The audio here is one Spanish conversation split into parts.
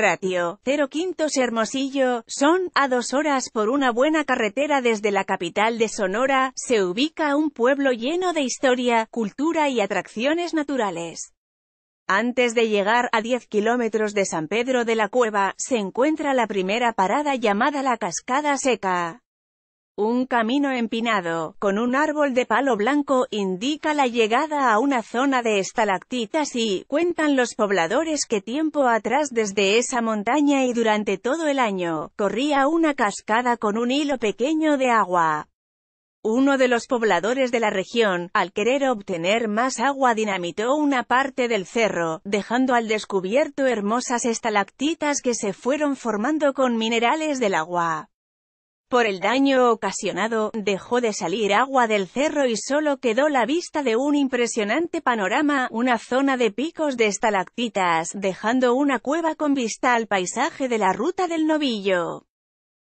ratio, 0 quintos Hermosillo, son, a dos horas por una buena carretera desde la capital de Sonora, se ubica un pueblo lleno de historia, cultura y atracciones naturales. Antes de llegar a 10 kilómetros de San Pedro de la Cueva, se encuentra la primera parada llamada la Cascada Seca. Un camino empinado, con un árbol de palo blanco, indica la llegada a una zona de estalactitas y, cuentan los pobladores que tiempo atrás desde esa montaña y durante todo el año, corría una cascada con un hilo pequeño de agua. Uno de los pobladores de la región, al querer obtener más agua dinamitó una parte del cerro, dejando al descubierto hermosas estalactitas que se fueron formando con minerales del agua. Por el daño ocasionado, dejó de salir agua del cerro y solo quedó la vista de un impresionante panorama, una zona de picos de estalactitas, dejando una cueva con vista al paisaje de la ruta del novillo.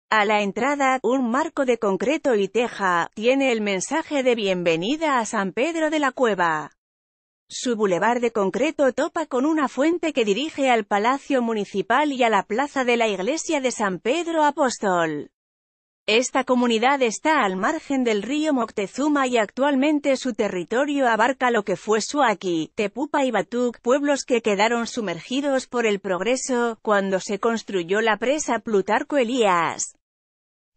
A la entrada, un marco de concreto y teja, tiene el mensaje de bienvenida a San Pedro de la Cueva. Su bulevar de concreto topa con una fuente que dirige al Palacio Municipal y a la Plaza de la Iglesia de San Pedro Apóstol. Esta comunidad está al margen del río Moctezuma y actualmente su territorio abarca lo que fue Suaki, Tepupa y Batuc, pueblos que quedaron sumergidos por el progreso, cuando se construyó la presa Plutarco Elías.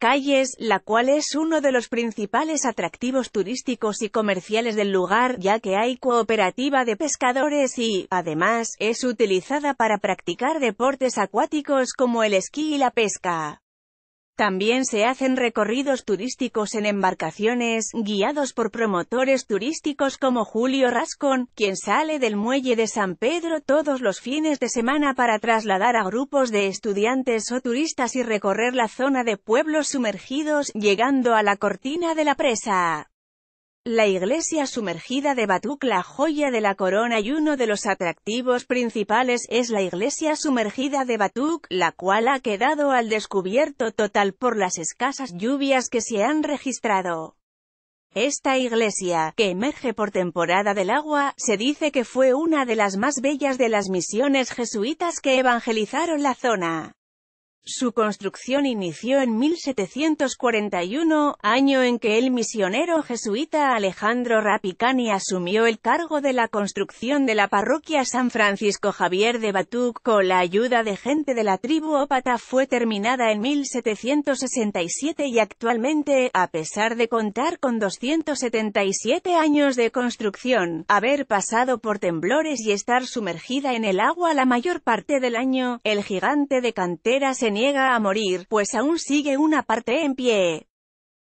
Calles, la cual es uno de los principales atractivos turísticos y comerciales del lugar, ya que hay cooperativa de pescadores y, además, es utilizada para practicar deportes acuáticos como el esquí y la pesca. También se hacen recorridos turísticos en embarcaciones, guiados por promotores turísticos como Julio Rascón, quien sale del muelle de San Pedro todos los fines de semana para trasladar a grupos de estudiantes o turistas y recorrer la zona de pueblos sumergidos, llegando a la cortina de la presa. La iglesia sumergida de Batuk la joya de la corona y uno de los atractivos principales es la iglesia sumergida de Batuk, la cual ha quedado al descubierto total por las escasas lluvias que se han registrado. Esta iglesia, que emerge por temporada del agua, se dice que fue una de las más bellas de las misiones jesuitas que evangelizaron la zona. Su construcción inició en 1741, año en que el misionero jesuita Alejandro Rapicani asumió el cargo de la construcción de la parroquia San Francisco Javier de Batuc con la ayuda de gente de la tribu ópata fue terminada en 1767 y actualmente, a pesar de contar con 277 años de construcción, haber pasado por temblores y estar sumergida en el agua la mayor parte del año, el gigante de canteras niega a morir, pues aún sigue una parte en pie.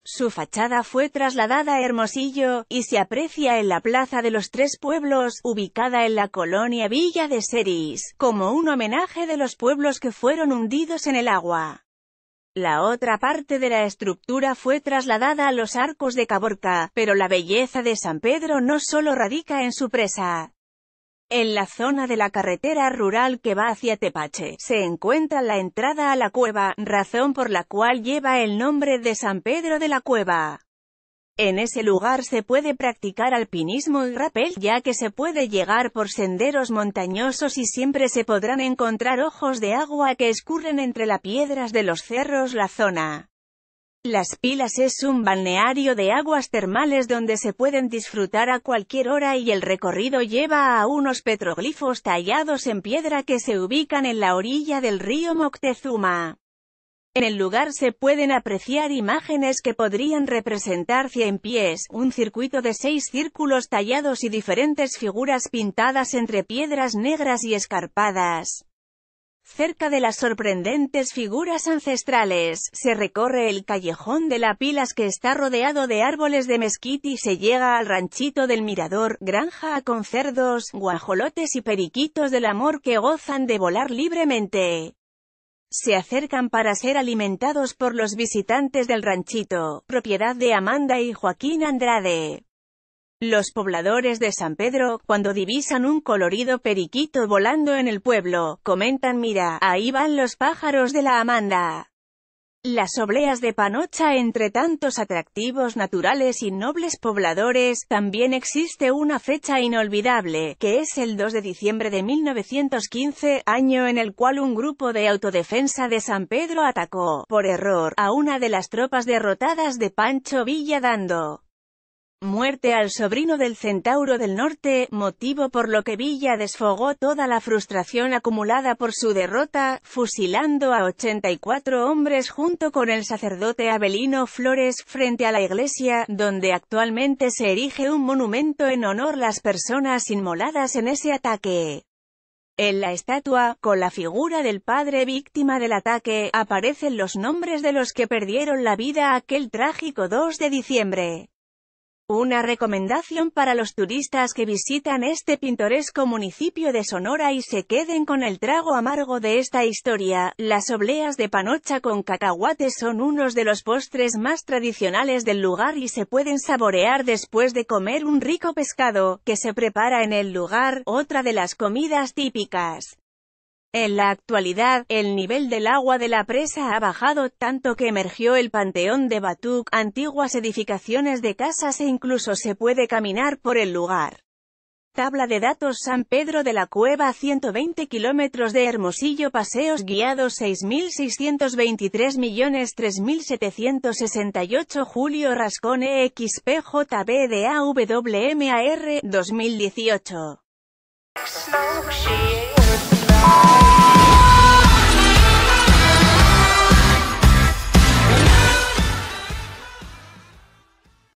Su fachada fue trasladada a Hermosillo, y se aprecia en la Plaza de los Tres Pueblos, ubicada en la colonia Villa de Seris, como un homenaje de los pueblos que fueron hundidos en el agua. La otra parte de la estructura fue trasladada a los arcos de Caborca, pero la belleza de San Pedro no solo radica en su presa, en la zona de la carretera rural que va hacia Tepache, se encuentra la entrada a la cueva, razón por la cual lleva el nombre de San Pedro de la Cueva. En ese lugar se puede practicar alpinismo y rappel, ya que se puede llegar por senderos montañosos y siempre se podrán encontrar ojos de agua que escurren entre las piedras de los cerros la zona. Las Pilas es un balneario de aguas termales donde se pueden disfrutar a cualquier hora y el recorrido lleva a unos petroglifos tallados en piedra que se ubican en la orilla del río Moctezuma. En el lugar se pueden apreciar imágenes que podrían representar cien pies, un circuito de seis círculos tallados y diferentes figuras pintadas entre piedras negras y escarpadas. Cerca de las sorprendentes figuras ancestrales, se recorre el callejón de la Pilas que está rodeado de árboles de mezquite y se llega al ranchito del Mirador, granja con cerdos, guajolotes y periquitos del amor que gozan de volar libremente. Se acercan para ser alimentados por los visitantes del ranchito, propiedad de Amanda y Joaquín Andrade. Los pobladores de San Pedro, cuando divisan un colorido periquito volando en el pueblo, comentan mira, ahí van los pájaros de la Amanda. Las obleas de Panocha entre tantos atractivos naturales y nobles pobladores, también existe una fecha inolvidable, que es el 2 de diciembre de 1915, año en el cual un grupo de autodefensa de San Pedro atacó, por error, a una de las tropas derrotadas de Pancho Villa dando Muerte al sobrino del Centauro del Norte, motivo por lo que Villa desfogó toda la frustración acumulada por su derrota, fusilando a 84 hombres junto con el sacerdote Abelino Flores, frente a la iglesia, donde actualmente se erige un monumento en honor las personas inmoladas en ese ataque. En la estatua, con la figura del padre víctima del ataque, aparecen los nombres de los que perdieron la vida aquel trágico 2 de diciembre. Una recomendación para los turistas que visitan este pintoresco municipio de Sonora y se queden con el trago amargo de esta historia, las obleas de panocha con cacahuate son unos de los postres más tradicionales del lugar y se pueden saborear después de comer un rico pescado, que se prepara en el lugar, otra de las comidas típicas. En la actualidad, el nivel del agua de la presa ha bajado, tanto que emergió el panteón de Batuc, antiguas edificaciones de casas e incluso se puede caminar por el lugar. Tabla de datos San Pedro de la Cueva 120 kilómetros de Hermosillo Paseos guiados 6.623 millones 3.768 Julio de AWMAR- 2018 Bye.